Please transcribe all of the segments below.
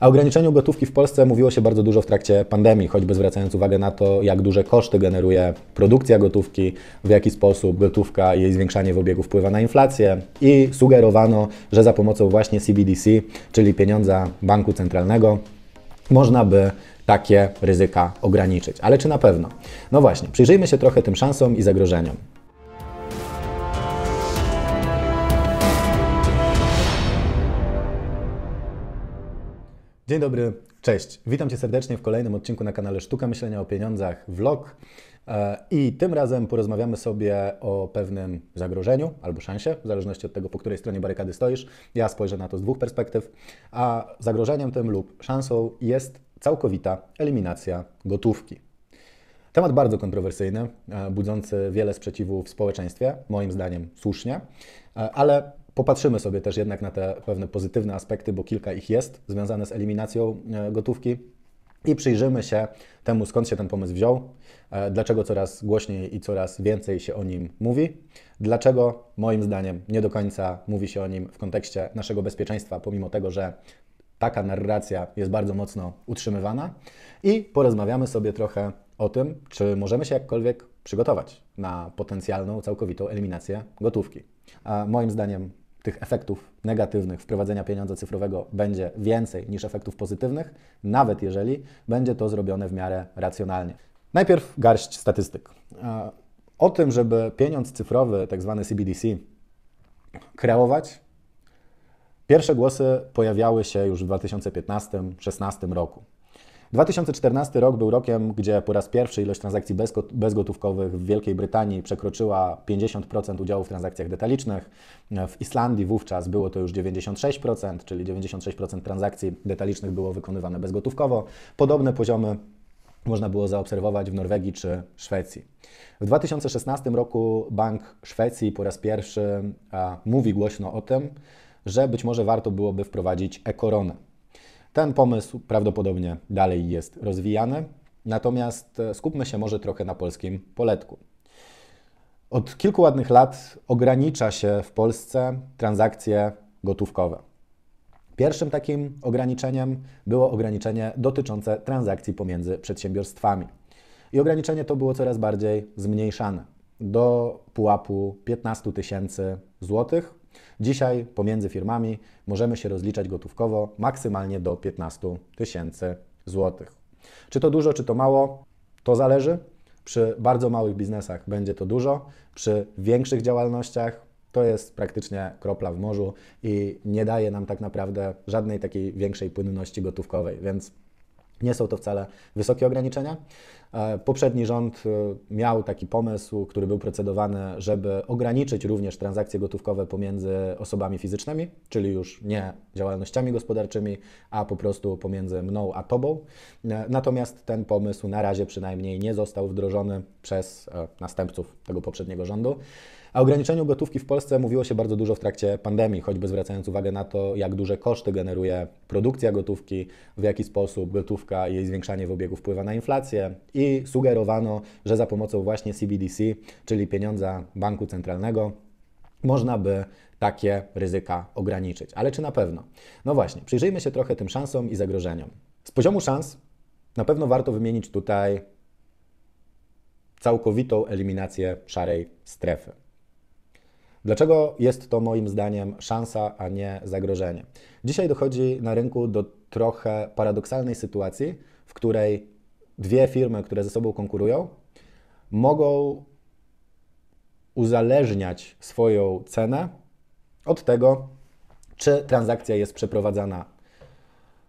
A ograniczeniu gotówki w Polsce mówiło się bardzo dużo w trakcie pandemii, choćby zwracając uwagę na to, jak duże koszty generuje produkcja gotówki, w jaki sposób gotówka i jej zwiększanie w obiegu wpływa na inflację i sugerowano, że za pomocą właśnie CBDC, czyli pieniądza banku centralnego, można by takie ryzyka ograniczyć. Ale czy na pewno? No właśnie, przyjrzyjmy się trochę tym szansom i zagrożeniom. Dzień dobry, cześć. Witam Cię serdecznie w kolejnym odcinku na kanale Sztuka Myślenia o Pieniądzach Vlog. E, I tym razem porozmawiamy sobie o pewnym zagrożeniu albo szansie, w zależności od tego, po której stronie barykady stoisz. Ja spojrzę na to z dwóch perspektyw. A zagrożeniem tym lub szansą jest całkowita eliminacja gotówki. Temat bardzo kontrowersyjny, e, budzący wiele sprzeciwu w społeczeństwie, moim zdaniem słusznie, e, ale Popatrzymy sobie też jednak na te pewne pozytywne aspekty, bo kilka ich jest związane z eliminacją e, gotówki i przyjrzymy się temu, skąd się ten pomysł wziął, e, dlaczego coraz głośniej i coraz więcej się o nim mówi, dlaczego moim zdaniem nie do końca mówi się o nim w kontekście naszego bezpieczeństwa, pomimo tego, że taka narracja jest bardzo mocno utrzymywana i porozmawiamy sobie trochę o tym, czy możemy się jakkolwiek przygotować na potencjalną całkowitą eliminację gotówki. A moim zdaniem tych efektów negatywnych wprowadzenia pieniądza cyfrowego będzie więcej niż efektów pozytywnych, nawet jeżeli będzie to zrobione w miarę racjonalnie. Najpierw garść statystyk. E, o tym, żeby pieniądz cyfrowy, tak zwany CBDC, kreować, pierwsze głosy pojawiały się już w 2015-16 roku. 2014 rok był rokiem, gdzie po raz pierwszy ilość transakcji bezgotówkowych w Wielkiej Brytanii przekroczyła 50% udziału w transakcjach detalicznych. W Islandii wówczas było to już 96%, czyli 96% transakcji detalicznych było wykonywane bezgotówkowo. Podobne poziomy można było zaobserwować w Norwegii czy Szwecji. W 2016 roku Bank Szwecji po raz pierwszy a, mówi głośno o tym, że być może warto byłoby wprowadzić e e-koronę. Ten pomysł prawdopodobnie dalej jest rozwijany, natomiast e, skupmy się może trochę na polskim poletku. Od kilku ładnych lat ogranicza się w Polsce transakcje gotówkowe. Pierwszym takim ograniczeniem było ograniczenie dotyczące transakcji pomiędzy przedsiębiorstwami. I ograniczenie to było coraz bardziej zmniejszane do pułapu 15 tysięcy złotych Dzisiaj pomiędzy firmami możemy się rozliczać gotówkowo maksymalnie do 15 tysięcy złotych. Czy to dużo, czy to mało, to zależy. Przy bardzo małych biznesach będzie to dużo, przy większych działalnościach to jest praktycznie kropla w morzu i nie daje nam tak naprawdę żadnej takiej większej płynności gotówkowej, więc nie są to wcale wysokie ograniczenia. E, poprzedni rząd e, miał taki pomysł, który był procedowany, żeby ograniczyć również transakcje gotówkowe pomiędzy osobami fizycznymi, czyli już nie działalnościami gospodarczymi, a po prostu pomiędzy mną a tobą. E, natomiast ten pomysł na razie przynajmniej nie został wdrożony przez następców tego poprzedniego rządu. A o ograniczeniu gotówki w Polsce mówiło się bardzo dużo w trakcie pandemii, choćby zwracając uwagę na to, jak duże koszty generuje produkcja gotówki, w jaki sposób gotówka i jej zwiększanie w obiegu wpływa na inflację i sugerowano, że za pomocą właśnie CBDC, czyli pieniądza banku centralnego, można by takie ryzyka ograniczyć. Ale czy na pewno? No właśnie, przyjrzyjmy się trochę tym szansom i zagrożeniom. Z poziomu szans na pewno warto wymienić tutaj całkowitą eliminację szarej strefy. Dlaczego jest to moim zdaniem szansa, a nie zagrożenie? Dzisiaj dochodzi na rynku do trochę paradoksalnej sytuacji, w której dwie firmy, które ze sobą konkurują, mogą uzależniać swoją cenę od tego, czy transakcja jest przeprowadzana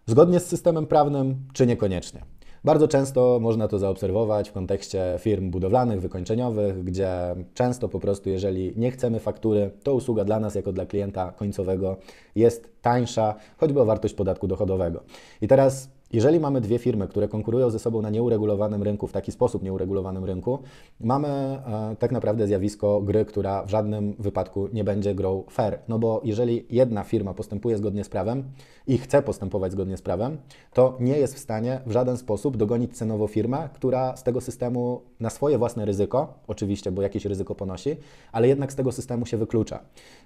zgodnie z systemem prawnym, czy niekoniecznie. Bardzo często można to zaobserwować w kontekście firm budowlanych, wykończeniowych, gdzie często po prostu, jeżeli nie chcemy faktury, to usługa dla nas, jako dla klienta końcowego, jest tańsza, choćby o wartość podatku dochodowego. I teraz jeżeli mamy dwie firmy, które konkurują ze sobą na nieuregulowanym rynku, w taki sposób nieuregulowanym rynku, mamy e, tak naprawdę zjawisko gry, która w żadnym wypadku nie będzie grą fair. No bo jeżeli jedna firma postępuje zgodnie z prawem i chce postępować zgodnie z prawem, to nie jest w stanie w żaden sposób dogonić cenowo firmę, która z tego systemu na swoje własne ryzyko, oczywiście, bo jakieś ryzyko ponosi, ale jednak z tego systemu się wyklucza.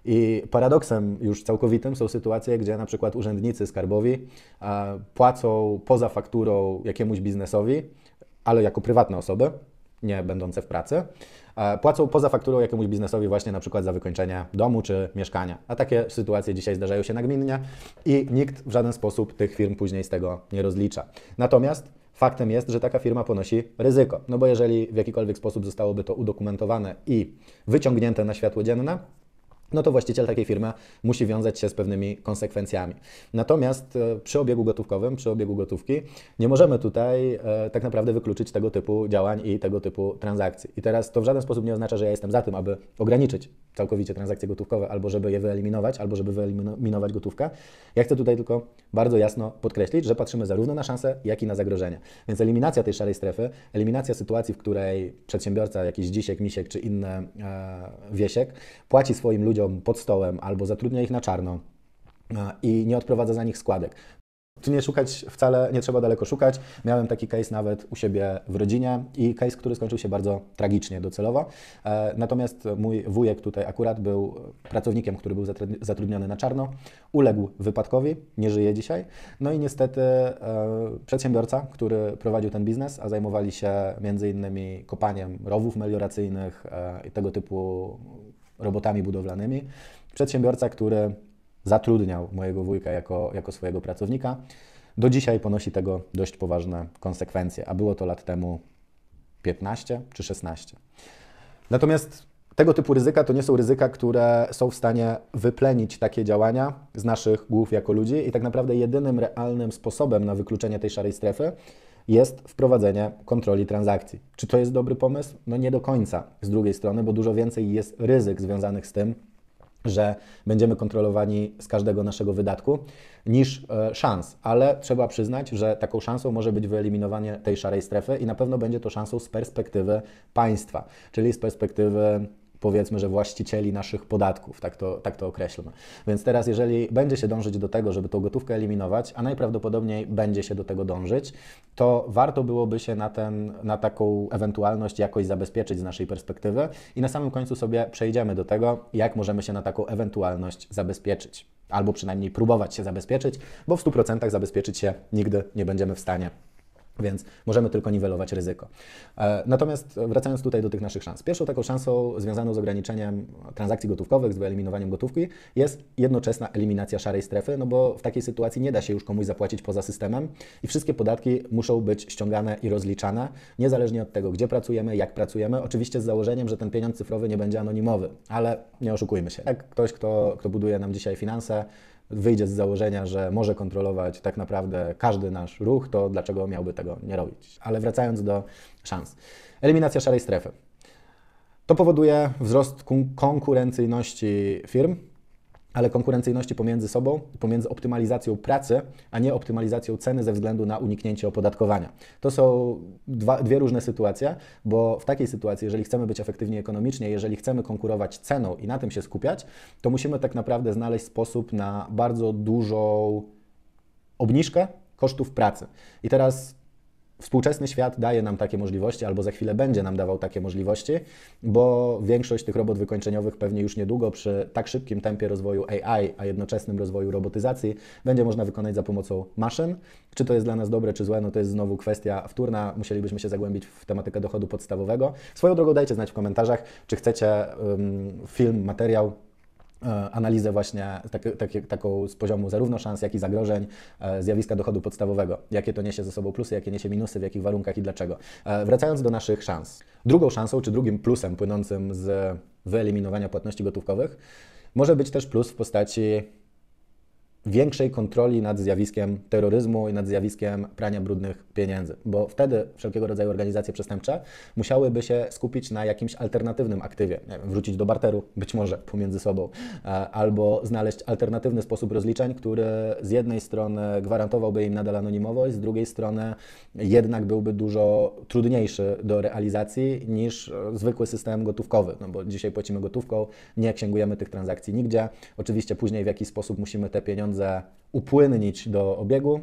I paradoksem już całkowitym są sytuacje, gdzie na przykład urzędnicy skarbowi e, płacą poza fakturą jakiemuś biznesowi, ale jako prywatne osoby, nie będące w pracy, e, płacą poza fakturą jakiemuś biznesowi właśnie na przykład za wykończenie domu czy mieszkania. A takie sytuacje dzisiaj zdarzają się nagminnie i nikt w żaden sposób tych firm później z tego nie rozlicza. Natomiast faktem jest, że taka firma ponosi ryzyko, no bo jeżeli w jakikolwiek sposób zostałoby to udokumentowane i wyciągnięte na światło dzienne, no to właściciel takiej firmy musi wiązać się z pewnymi konsekwencjami. Natomiast e, przy obiegu gotówkowym, przy obiegu gotówki, nie możemy tutaj e, tak naprawdę wykluczyć tego typu działań i tego typu transakcji. I teraz to w żaden sposób nie oznacza, że ja jestem za tym, aby ograniczyć całkowicie transakcje gotówkowe, albo żeby je wyeliminować, albo żeby wyeliminować gotówkę. Ja chcę tutaj tylko bardzo jasno podkreślić, że patrzymy zarówno na szanse, jak i na zagrożenie. Więc eliminacja tej szarej strefy, eliminacja sytuacji, w której przedsiębiorca, jakiś dzisiek, misiek czy inny e, wiesiek, płaci swoim ludziom, ludziom pod stołem albo zatrudnia ich na czarno e, i nie odprowadza za nich składek. Tu nie szukać wcale, nie trzeba daleko szukać. Miałem taki case nawet u siebie w rodzinie i case, który skończył się bardzo tragicznie docelowo. E, natomiast mój wujek tutaj akurat był pracownikiem, który był zatrudniony na czarno, uległ wypadkowi, nie żyje dzisiaj. No i niestety e, przedsiębiorca, który prowadził ten biznes, a zajmowali się między innymi kopaniem rowów melioracyjnych i tego typu robotami budowlanymi. Przedsiębiorca, który zatrudniał mojego wujka jako, jako swojego pracownika, do dzisiaj ponosi tego dość poważne konsekwencje, a było to lat temu 15 czy 16. Natomiast tego typu ryzyka to nie są ryzyka, które są w stanie wyplenić takie działania z naszych głów jako ludzi, i tak naprawdę jedynym realnym sposobem na wykluczenie tej szarej strefy jest wprowadzenie kontroli transakcji. Czy to jest dobry pomysł? No nie do końca z drugiej strony, bo dużo więcej jest ryzyk związanych z tym, że będziemy kontrolowani z każdego naszego wydatku, niż e, szans. Ale trzeba przyznać, że taką szansą może być wyeliminowanie tej szarej strefy i na pewno będzie to szansą z perspektywy państwa, czyli z perspektywy powiedzmy, że właścicieli naszych podatków, tak to, tak to określmy. Więc teraz, jeżeli będzie się dążyć do tego, żeby tą gotówkę eliminować, a najprawdopodobniej będzie się do tego dążyć, to warto byłoby się na, ten, na taką ewentualność jakoś zabezpieczyć z naszej perspektywy i na samym końcu sobie przejdziemy do tego, jak możemy się na taką ewentualność zabezpieczyć. Albo przynajmniej próbować się zabezpieczyć, bo w 100% zabezpieczyć się nigdy nie będziemy w stanie. Więc możemy tylko niwelować ryzyko. E, natomiast wracając tutaj do tych naszych szans. Pierwszą taką szansą związaną z ograniczeniem transakcji gotówkowych, z wyeliminowaniem gotówki jest jednoczesna eliminacja szarej strefy, no bo w takiej sytuacji nie da się już komuś zapłacić poza systemem i wszystkie podatki muszą być ściągane i rozliczane, niezależnie od tego, gdzie pracujemy, jak pracujemy. Oczywiście z założeniem, że ten pieniądz cyfrowy nie będzie anonimowy, ale nie oszukujmy się. Jak ktoś, kto, kto buduje nam dzisiaj finanse, wyjdzie z założenia, że może kontrolować tak naprawdę każdy nasz ruch, to dlaczego miałby tego nie robić? Ale wracając do szans. Eliminacja szarej strefy. To powoduje wzrost konkurencyjności firm, ale konkurencyjności pomiędzy sobą, pomiędzy optymalizacją pracy, a nie optymalizacją ceny ze względu na uniknięcie opodatkowania. To są dwa, dwie różne sytuacje, bo w takiej sytuacji, jeżeli chcemy być efektywni ekonomicznie, jeżeli chcemy konkurować ceną i na tym się skupiać, to musimy tak naprawdę znaleźć sposób na bardzo dużą obniżkę kosztów pracy. I teraz Współczesny świat daje nam takie możliwości, albo za chwilę będzie nam dawał takie możliwości, bo większość tych robot wykończeniowych pewnie już niedługo przy tak szybkim tempie rozwoju AI, a jednoczesnym rozwoju robotyzacji, będzie można wykonać za pomocą maszyn. Czy to jest dla nas dobre, czy złe, no to jest znowu kwestia wtórna. Musielibyśmy się zagłębić w tematykę dochodu podstawowego. Swoją drogą dajcie znać w komentarzach, czy chcecie um, film, materiał E, analizę właśnie tak, tak, taką z poziomu zarówno szans, jak i zagrożeń e, zjawiska dochodu podstawowego. Jakie to niesie ze sobą plusy, jakie niesie minusy, w jakich warunkach i dlaczego. E, wracając do naszych szans. Drugą szansą, czy drugim plusem płynącym z wyeliminowania płatności gotówkowych może być też plus w postaci większej kontroli nad zjawiskiem terroryzmu i nad zjawiskiem prania brudnych pieniędzy, bo wtedy wszelkiego rodzaju organizacje przestępcze musiałyby się skupić na jakimś alternatywnym aktywie, wiem, wrócić do barteru być może pomiędzy sobą, e, albo znaleźć alternatywny sposób rozliczeń, który z jednej strony gwarantowałby im nadal anonimowość, z drugiej strony jednak byłby dużo trudniejszy do realizacji niż e, zwykły system gotówkowy, no bo dzisiaj płacimy gotówką, nie księgujemy tych transakcji nigdzie, oczywiście później w jakiś sposób musimy te pieniądze unser uh, upłynnić do obiegu.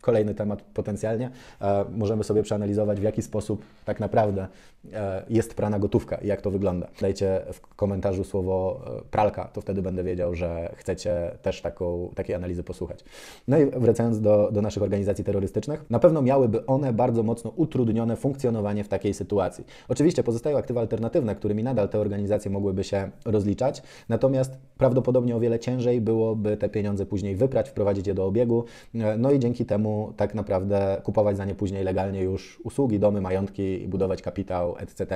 Kolejny temat potencjalnie. E, możemy sobie przeanalizować, w jaki sposób tak naprawdę e, jest prana gotówka i jak to wygląda. Dajcie w komentarzu słowo e, pralka, to wtedy będę wiedział, że chcecie też taką, takiej analizy posłuchać. No i wracając do, do naszych organizacji terrorystycznych, na pewno miałyby one bardzo mocno utrudnione funkcjonowanie w takiej sytuacji. Oczywiście pozostają aktywa alternatywne, którymi nadal te organizacje mogłyby się rozliczać, natomiast prawdopodobnie o wiele ciężej byłoby te pieniądze później wyprać, wprowadzić wprowadzić je do obiegu, e, no i dzięki temu tak naprawdę kupować za nie później legalnie już usługi, domy, majątki, budować kapitał, etc.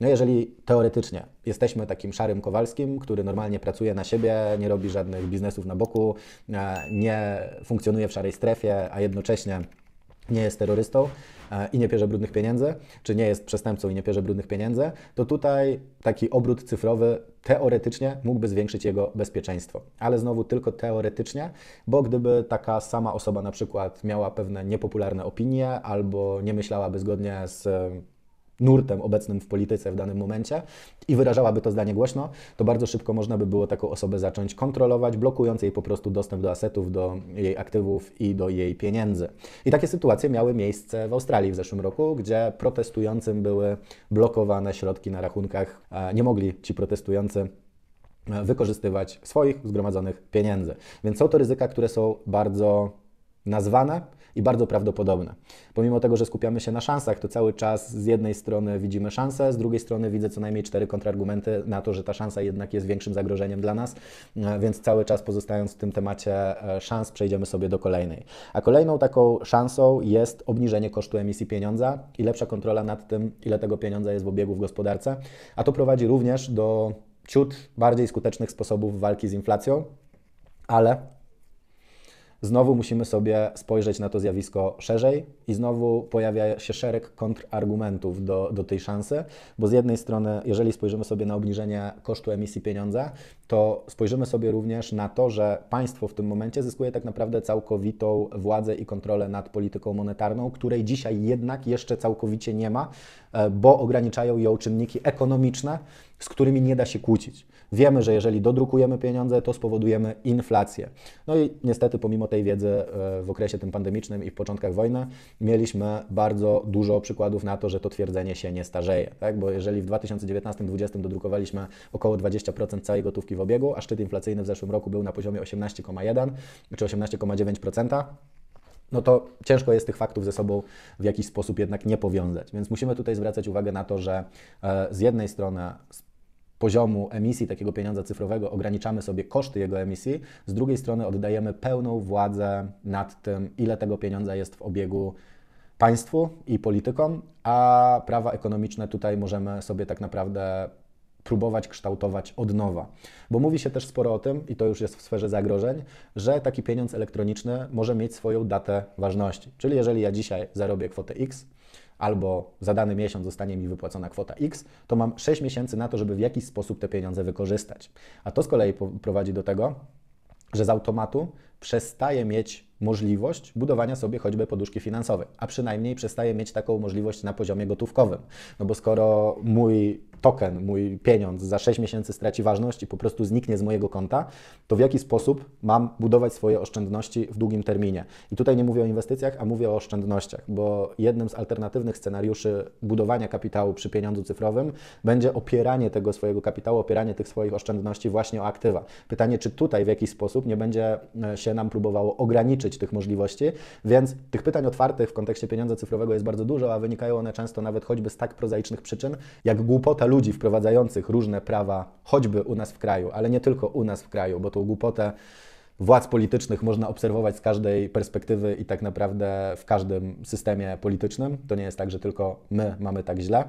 No jeżeli teoretycznie jesteśmy takim szarym Kowalskim, który normalnie pracuje na siebie, nie robi żadnych biznesów na boku, e, nie funkcjonuje w szarej strefie, a jednocześnie nie jest terrorystą e, i nie pierze brudnych pieniędzy, czy nie jest przestępcą i nie pierze brudnych pieniędzy, to tutaj taki obrót cyfrowy teoretycznie mógłby zwiększyć jego bezpieczeństwo. Ale znowu tylko teoretycznie, bo gdyby taka sama osoba na przykład miała pewne niepopularne opinie albo nie myślałaby zgodnie z nurtem obecnym w polityce w danym momencie i wyrażałaby to zdanie głośno, to bardzo szybko można by było taką osobę zacząć kontrolować, blokując jej po prostu dostęp do asetów, do jej aktywów i do jej pieniędzy. I takie sytuacje miały miejsce w Australii w zeszłym roku, gdzie protestującym były blokowane środki na rachunkach. Nie mogli ci protestujący wykorzystywać swoich zgromadzonych pieniędzy. Więc są to ryzyka, które są bardzo nazwane i bardzo prawdopodobne. Pomimo tego, że skupiamy się na szansach, to cały czas z jednej strony widzimy szansę, z drugiej strony widzę co najmniej cztery kontrargumenty na to, że ta szansa jednak jest większym zagrożeniem dla nas, e, więc cały czas pozostając w tym temacie e, szans, przejdziemy sobie do kolejnej. A kolejną taką szansą jest obniżenie kosztu emisji pieniądza i lepsza kontrola nad tym, ile tego pieniądza jest w obiegu w gospodarce, a to prowadzi również do ciut bardziej skutecznych sposobów walki z inflacją, ale Znowu musimy sobie spojrzeć na to zjawisko szerzej i znowu pojawia się szereg kontrargumentów do, do tej szansy, bo z jednej strony, jeżeli spojrzymy sobie na obniżenie kosztu emisji pieniądza, to spojrzymy sobie również na to, że państwo w tym momencie zyskuje tak naprawdę całkowitą władzę i kontrolę nad polityką monetarną, której dzisiaj jednak jeszcze całkowicie nie ma, e, bo ograniczają ją czynniki ekonomiczne, z którymi nie da się kłócić. Wiemy, że jeżeli dodrukujemy pieniądze, to spowodujemy inflację. No i niestety, pomimo tej wiedzy e, w okresie tym pandemicznym i w początkach wojny, mieliśmy bardzo dużo przykładów na to, że to twierdzenie się nie starzeje. Tak? Bo jeżeli w 2019-2020 dodrukowaliśmy około 20% całej gotówki w obiegu, a szczyt inflacyjny w zeszłym roku był na poziomie 18,1 czy 18,9%, no to ciężko jest tych faktów ze sobą w jakiś sposób jednak nie powiązać. Więc musimy tutaj zwracać uwagę na to, że e, z jednej strony poziomu emisji takiego pieniądza cyfrowego ograniczamy sobie koszty jego emisji, z drugiej strony oddajemy pełną władzę nad tym, ile tego pieniądza jest w obiegu państwu i politykom, a prawa ekonomiczne tutaj możemy sobie tak naprawdę próbować kształtować od nowa. Bo mówi się też sporo o tym, i to już jest w sferze zagrożeń, że taki pieniądz elektroniczny może mieć swoją datę ważności. Czyli jeżeli ja dzisiaj zarobię kwotę X, albo za dany miesiąc zostanie mi wypłacona kwota X, to mam 6 miesięcy na to, żeby w jakiś sposób te pieniądze wykorzystać. A to z kolei prowadzi do tego, że z automatu przestaje mieć możliwość budowania sobie choćby poduszki finansowej, a przynajmniej przestaje mieć taką możliwość na poziomie gotówkowym. No bo skoro mój token, mój pieniądz za 6 miesięcy straci ważność i po prostu zniknie z mojego konta, to w jaki sposób mam budować swoje oszczędności w długim terminie? I tutaj nie mówię o inwestycjach, a mówię o oszczędnościach, bo jednym z alternatywnych scenariuszy budowania kapitału przy pieniądzu cyfrowym będzie opieranie tego swojego kapitału, opieranie tych swoich oszczędności właśnie o aktywa. Pytanie, czy tutaj w jakiś sposób nie będzie e, się nam próbowało ograniczyć tych możliwości, więc tych pytań otwartych w kontekście pieniądza cyfrowego jest bardzo dużo, a wynikają one często nawet choćby z tak prozaicznych przyczyn, jak głupota ludzi wprowadzających różne prawa, choćby u nas w kraju, ale nie tylko u nas w kraju, bo tą głupotę władz politycznych można obserwować z każdej perspektywy i tak naprawdę w każdym systemie politycznym. To nie jest tak, że tylko my mamy tak źle.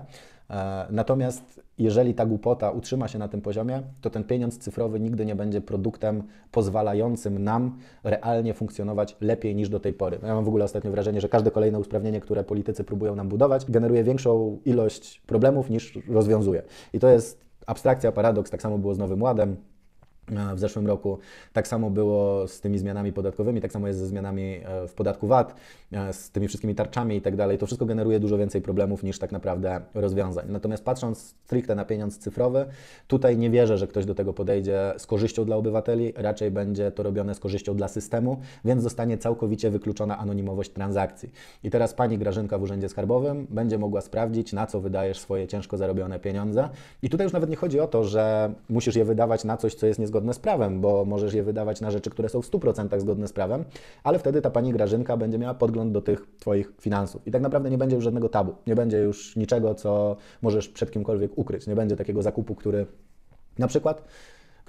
E, natomiast jeżeli ta głupota utrzyma się na tym poziomie, to ten pieniądz cyfrowy nigdy nie będzie produktem pozwalającym nam realnie funkcjonować lepiej niż do tej pory. Ja mam w ogóle ostatnio wrażenie, że każde kolejne usprawnienie, które politycy próbują nam budować, generuje większą ilość problemów niż rozwiązuje. I to jest abstrakcja, paradoks. Tak samo było z Nowym Ładem w zeszłym roku. Tak samo było z tymi zmianami podatkowymi, tak samo jest ze zmianami e, w podatku VAT, e, z tymi wszystkimi tarczami i tak dalej. To wszystko generuje dużo więcej problemów niż tak naprawdę rozwiązań. Natomiast patrząc stricte na pieniądz cyfrowy, tutaj nie wierzę, że ktoś do tego podejdzie z korzyścią dla obywateli, raczej będzie to robione z korzyścią dla systemu, więc zostanie całkowicie wykluczona anonimowość transakcji. I teraz pani Grażynka w Urzędzie Skarbowym będzie mogła sprawdzić, na co wydajesz swoje ciężko zarobione pieniądze. I tutaj już nawet nie chodzi o to, że musisz je wydawać na coś, co jest niezgodne zgodne z prawem, bo możesz je wydawać na rzeczy, które są w 100% zgodne z prawem, ale wtedy ta pani Grażynka będzie miała podgląd do tych Twoich finansów. I tak naprawdę nie będzie już żadnego tabu, nie będzie już niczego, co możesz przed kimkolwiek ukryć, nie będzie takiego zakupu, który na przykład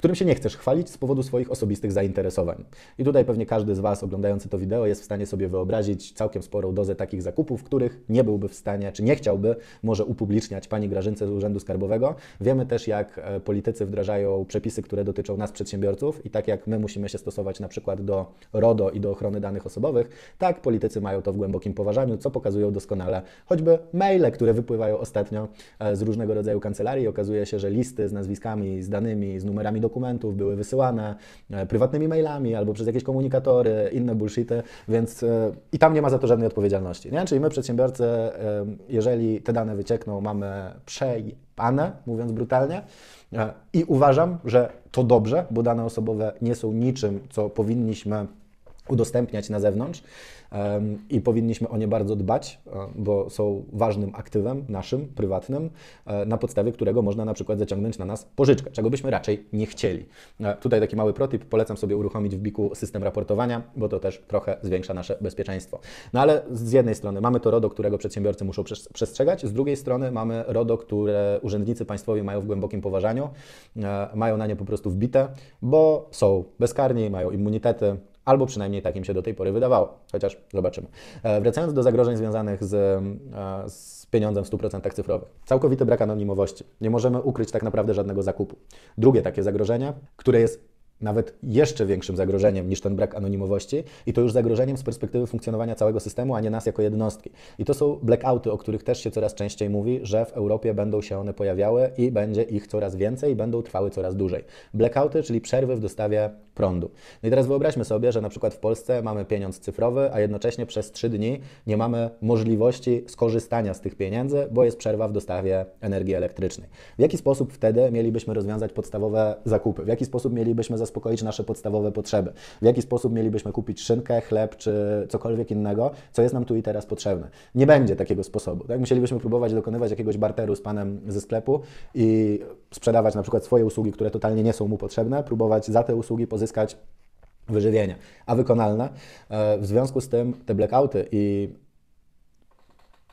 którym się nie chcesz chwalić z powodu swoich osobistych zainteresowań. I tutaj pewnie każdy z Was oglądający to wideo jest w stanie sobie wyobrazić całkiem sporą dozę takich zakupów, których nie byłby w stanie, czy nie chciałby może upubliczniać pani Grażynce z Urzędu Skarbowego. Wiemy też, jak e, politycy wdrażają przepisy, które dotyczą nas, przedsiębiorców, i tak jak my musimy się stosować na przykład do RODO i do ochrony danych osobowych, tak politycy mają to w głębokim poważaniu, co pokazują doskonale choćby maile, które wypływają ostatnio e, z różnego rodzaju kancelarii. Okazuje się, że listy z nazwiskami, z danymi, z numerami do dokumentów były wysyłane e, prywatnymi mailami albo przez jakieś komunikatory, inne bullshity, więc e, i tam nie ma za to żadnej odpowiedzialności. Nie? Czyli my, przedsiębiorcy, e, jeżeli te dane wyciekną, mamy przejpane, mówiąc brutalnie. I uważam, że to dobrze, bo dane osobowe nie są niczym, co powinniśmy udostępniać na zewnątrz i powinniśmy o nie bardzo dbać, e, bo są ważnym aktywem naszym, prywatnym, e, na podstawie którego można na przykład zaciągnąć na nas pożyczkę, czego byśmy raczej nie chcieli. E, tutaj taki mały protip, polecam sobie uruchomić w Biku system raportowania, bo to też trochę zwiększa nasze bezpieczeństwo. No ale z jednej strony mamy to RODO, którego przedsiębiorcy muszą przestrzegać, z drugiej strony mamy RODO, które urzędnicy państwowi mają w głębokim poważaniu, mają na nie po prostu wbite, bo są bezkarni, mają immunitety, Albo przynajmniej takim się do tej pory wydawało, chociaż zobaczymy. E, wracając do zagrożeń związanych z, e, z pieniądzem w 100% cyfrowych. Całkowity brak anonimowości. Nie możemy ukryć tak naprawdę żadnego zakupu. Drugie takie zagrożenie, które jest nawet jeszcze większym zagrożeniem niż ten brak anonimowości i to już zagrożeniem z perspektywy funkcjonowania całego systemu, a nie nas jako jednostki. I to są blackouty, o których też się coraz częściej mówi, że w Europie będą się one pojawiały i będzie ich coraz więcej i będą trwały coraz dłużej. Blackouty, czyli przerwy w dostawie prądu. No i teraz wyobraźmy sobie, że na przykład w Polsce mamy pieniądz cyfrowy, a jednocześnie przez 3 dni nie mamy możliwości skorzystania z tych pieniędzy, bo jest przerwa w dostawie energii elektrycznej. W jaki sposób wtedy mielibyśmy rozwiązać podstawowe zakupy? W jaki sposób mielibyśmy zaspokoić nasze podstawowe potrzeby? W jaki sposób mielibyśmy kupić szynkę, chleb czy cokolwiek innego, co jest nam tu i teraz potrzebne? Nie będzie takiego sposobu. Tak? Musielibyśmy próbować dokonywać jakiegoś barteru z panem ze sklepu i sprzedawać na przykład swoje usługi, które totalnie nie są mu potrzebne, próbować za te usługi pozyskać uzyskać wyżywienie, a wykonalne. E, w związku z tym te blackouty i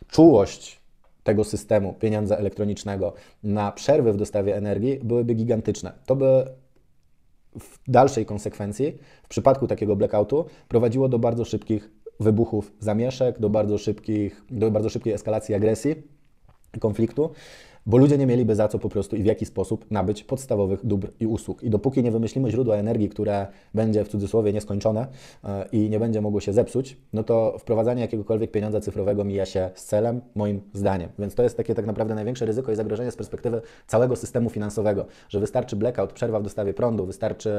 czułość tego systemu pieniądza elektronicznego na przerwy w dostawie energii byłyby gigantyczne. To by w dalszej konsekwencji, w przypadku takiego blackoutu, prowadziło do bardzo szybkich wybuchów zamieszek, do bardzo, szybkich, do bardzo szybkiej eskalacji agresji, konfliktu bo ludzie nie mieliby za co po prostu i w jaki sposób nabyć podstawowych dóbr i usług. I dopóki nie wymyślimy źródła energii, które będzie w cudzysłowie nieskończone e, i nie będzie mogło się zepsuć, no to wprowadzanie jakiegokolwiek pieniądza cyfrowego mija się z celem, moim zdaniem. Więc to jest takie tak naprawdę największe ryzyko i zagrożenie z perspektywy całego systemu finansowego, że wystarczy blackout, przerwa w dostawie prądu, wystarczy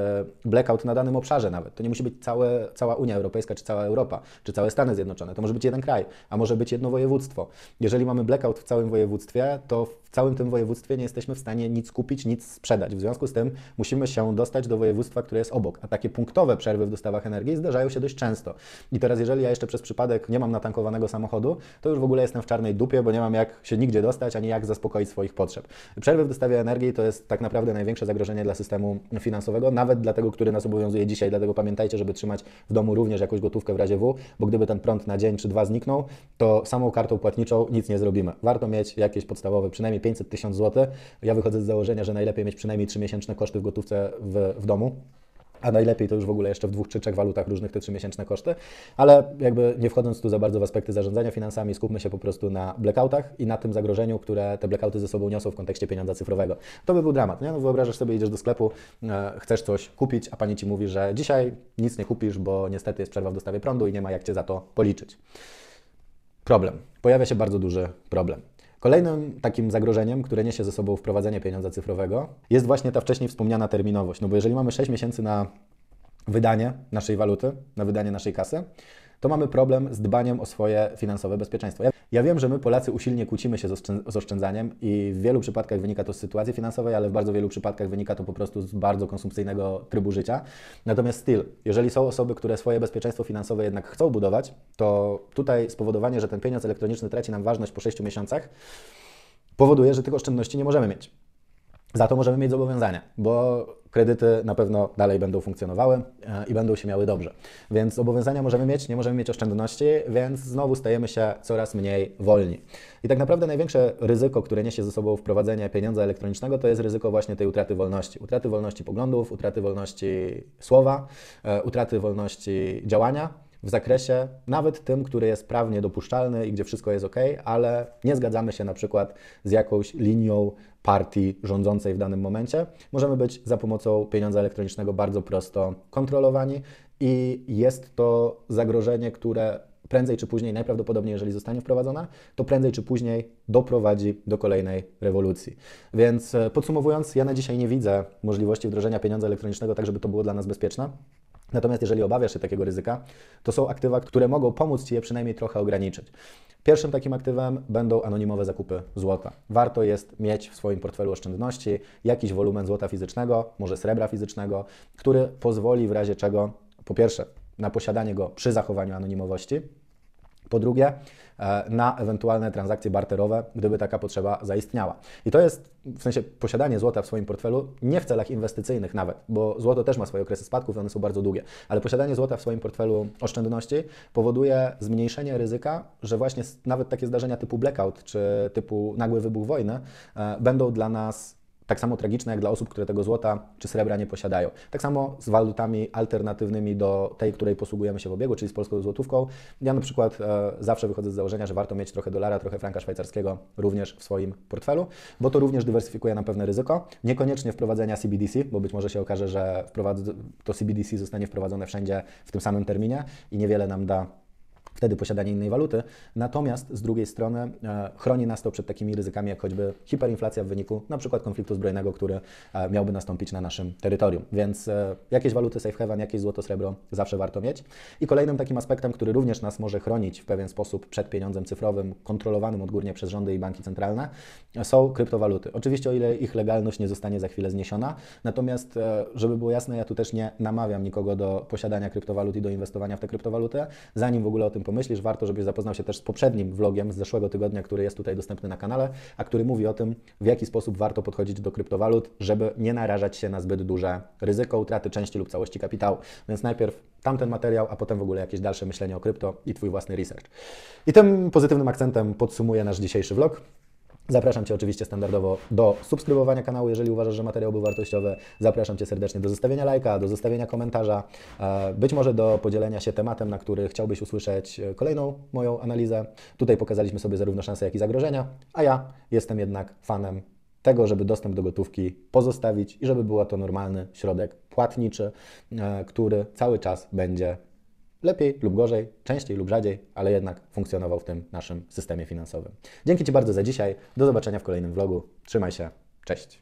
blackout na danym obszarze nawet. To nie musi być całe, cała Unia Europejska, czy cała Europa, czy całe Stany Zjednoczone. To może być jeden kraj, a może być jedno województwo. Jeżeli mamy blackout w całym województwie, to w całym tym województwie nie jesteśmy w stanie nic kupić, nic sprzedać. W związku z tym musimy się dostać do województwa, które jest obok. A takie punktowe przerwy w dostawach energii zdarzają się dość często. I teraz, jeżeli ja jeszcze przez przypadek nie mam natankowanego samochodu, to już w ogóle jestem w czarnej dupie, bo nie mam jak się nigdzie dostać, ani jak zaspokoić swoich potrzeb. Przerwy w dostawie energii to jest tak naprawdę największe zagrożenie dla systemu finansowego, nawet dla tego, który nas obowiązuje dzisiaj. Dlatego pamiętajcie, żeby trzymać w domu również jakąś gotówkę w razie W, bo gdyby ten prąd na dzień czy dwa zniknął, to samą kartą płatniczą nic nie zrobimy. Warto mieć jakieś podstawowe, przynajmniej 500 tysiąc złotych. Ja wychodzę z założenia, że najlepiej mieć przynajmniej 3 miesięczne koszty w gotówce w, w domu. A najlepiej to już w ogóle jeszcze w dwóch czy trzech walutach różnych te miesięczne koszty, ale jakby nie wchodząc tu za bardzo w aspekty zarządzania finansami, skupmy się po prostu na blackoutach i na tym zagrożeniu, które te blackouty ze sobą niosą w kontekście pieniądza cyfrowego. To by był dramat, nie? No wyobrażasz sobie, idziesz do sklepu, e, chcesz coś kupić, a pani ci mówi, że dzisiaj nic nie kupisz, bo niestety jest przerwa w dostawie prądu i nie ma jak cię za to policzyć. Problem. Pojawia się bardzo duży problem. Kolejnym takim zagrożeniem, które niesie ze sobą wprowadzenie pieniądza cyfrowego, jest właśnie ta wcześniej wspomniana terminowość. No bo jeżeli mamy 6 miesięcy na wydanie naszej waluty, na wydanie naszej kasy, to mamy problem z dbaniem o swoje finansowe bezpieczeństwo. Ja, ja wiem, że my Polacy usilnie kłócimy się z, oszczę z oszczędzaniem i w wielu przypadkach wynika to z sytuacji finansowej, ale w bardzo wielu przypadkach wynika to po prostu z bardzo konsumpcyjnego trybu życia. Natomiast styl, jeżeli są osoby, które swoje bezpieczeństwo finansowe jednak chcą budować, to tutaj spowodowanie, że ten pieniądz elektroniczny traci nam ważność po 6 miesiącach, powoduje, że tych oszczędności nie możemy mieć za to możemy mieć zobowiązania, bo kredyty na pewno dalej będą funkcjonowały e, i będą się miały dobrze. Więc zobowiązania możemy mieć, nie możemy mieć oszczędności, więc znowu stajemy się coraz mniej wolni. I tak naprawdę największe ryzyko, które niesie ze sobą wprowadzenie pieniądza elektronicznego, to jest ryzyko właśnie tej utraty wolności. Utraty wolności poglądów, utraty wolności słowa, e, utraty wolności działania w zakresie nawet tym, który jest prawnie dopuszczalny i gdzie wszystko jest ok, ale nie zgadzamy się na przykład z jakąś linią partii rządzącej w danym momencie. Możemy być za pomocą pieniądza elektronicznego bardzo prosto kontrolowani i jest to zagrożenie, które prędzej czy później, najprawdopodobniej, jeżeli zostanie wprowadzona, to prędzej czy później doprowadzi do kolejnej rewolucji. Więc e, podsumowując, ja na dzisiaj nie widzę możliwości wdrożenia pieniądza elektronicznego tak, żeby to było dla nas bezpieczne. Natomiast jeżeli obawiasz się takiego ryzyka, to są aktywa, które mogą pomóc Ci je przynajmniej trochę ograniczyć. Pierwszym takim aktywem będą anonimowe zakupy złota. Warto jest mieć w swoim portfelu oszczędności jakiś wolumen złota fizycznego, może srebra fizycznego, który pozwoli w razie czego, po pierwsze, na posiadanie go przy zachowaniu anonimowości, po drugie, e, na ewentualne transakcje barterowe, gdyby taka potrzeba zaistniała. I to jest w sensie posiadanie złota w swoim portfelu, nie w celach inwestycyjnych nawet, bo złoto też ma swoje okresy spadków i one są bardzo długie, ale posiadanie złota w swoim portfelu oszczędności powoduje zmniejszenie ryzyka, że właśnie nawet takie zdarzenia typu blackout czy typu nagły wybuch wojny e, będą dla nas tak samo tragiczne jak dla osób, które tego złota czy srebra nie posiadają. Tak samo z walutami alternatywnymi do tej, której posługujemy się w obiegu, czyli z polską złotówką. Ja na przykład e, zawsze wychodzę z założenia, że warto mieć trochę dolara, trochę franka szwajcarskiego również w swoim portfelu, bo to również dywersyfikuje na pewne ryzyko. Niekoniecznie wprowadzenia CBDC, bo być może się okaże, że to CBDC zostanie wprowadzone wszędzie w tym samym terminie i niewiele nam da wtedy posiadanie innej waluty. Natomiast z drugiej strony e, chroni nas to przed takimi ryzykami, jak choćby hiperinflacja w wyniku na przykład konfliktu zbrojnego, który e, miałby nastąpić na naszym terytorium. Więc e, jakieś waluty safe haven, jakieś złoto, srebro zawsze warto mieć. I kolejnym takim aspektem, który również nas może chronić w pewien sposób przed pieniądzem cyfrowym, kontrolowanym odgórnie przez rządy i banki centralne, są kryptowaluty. Oczywiście o ile ich legalność nie zostanie za chwilę zniesiona, natomiast żeby było jasne, ja tu też nie namawiam nikogo do posiadania kryptowalut i do inwestowania w te kryptowaluty, zanim w ogóle o tym pomyślisz, warto, żebyś zapoznał się też z poprzednim vlogiem z zeszłego tygodnia, który jest tutaj dostępny na kanale, a który mówi o tym, w jaki sposób warto podchodzić do kryptowalut, żeby nie narażać się na zbyt duże ryzyko utraty części lub całości kapitału. Więc najpierw tamten materiał, a potem w ogóle jakieś dalsze myślenie o krypto i Twój własny research. I tym pozytywnym akcentem podsumuję nasz dzisiejszy vlog. Zapraszam Cię oczywiście standardowo do subskrybowania kanału, jeżeli uważasz, że materiał był wartościowy. Zapraszam Cię serdecznie do zostawienia lajka, do zostawienia komentarza, e, być może do podzielenia się tematem, na który chciałbyś usłyszeć e, kolejną moją analizę. Tutaj pokazaliśmy sobie zarówno szanse, jak i zagrożenia, a ja jestem jednak fanem tego, żeby dostęp do gotówki pozostawić i żeby była to normalny środek płatniczy, e, który cały czas będzie Lepiej lub gorzej, częściej lub rzadziej, ale jednak funkcjonował w tym naszym systemie finansowym. Dzięki Ci bardzo za dzisiaj. Do zobaczenia w kolejnym vlogu. Trzymaj się. Cześć.